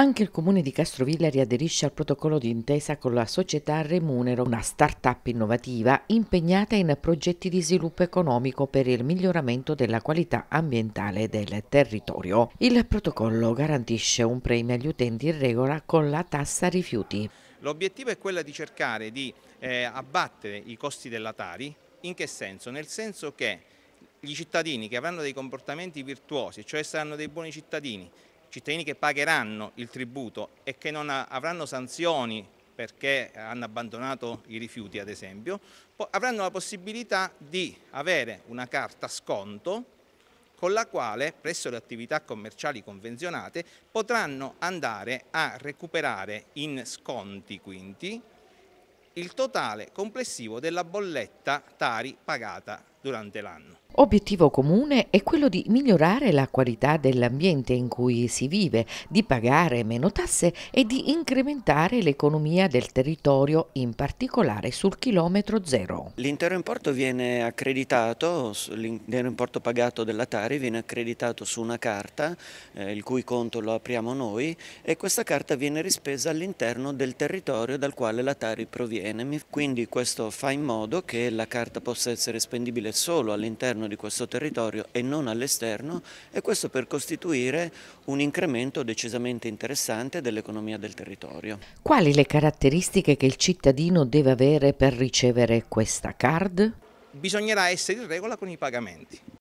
Anche il comune di Castrovilla riaderisce al protocollo d'intesa con la società Remunero, una start-up innovativa impegnata in progetti di sviluppo economico per il miglioramento della qualità ambientale del territorio. Il protocollo garantisce un premio agli utenti in regola con la tassa rifiuti. L'obiettivo è quello di cercare di eh, abbattere i costi della Tari. In che senso? Nel senso che gli cittadini che avranno dei comportamenti virtuosi, cioè saranno dei buoni cittadini, cittadini che pagheranno il tributo e che non avranno sanzioni perché hanno abbandonato i rifiuti ad esempio, avranno la possibilità di avere una carta sconto con la quale presso le attività commerciali convenzionate potranno andare a recuperare in sconti quindi il totale complessivo della bolletta Tari pagata durante l'anno. Obiettivo comune è quello di migliorare la qualità dell'ambiente in cui si vive, di pagare meno tasse e di incrementare l'economia del territorio, in particolare sul chilometro zero. L'intero importo viene accreditato, l'intero importo pagato della Tari viene accreditato su una carta, eh, il cui conto lo apriamo noi, e questa carta viene rispesa all'interno del territorio dal quale la Tari proviene. Quindi questo fa in modo che la carta possa essere spendibile accade solo all'interno di questo territorio e non all'esterno e questo per costituire un incremento decisamente interessante dell'economia del territorio. Quali le caratteristiche che il cittadino deve avere per ricevere questa card? Bisognerà essere in regola con i pagamenti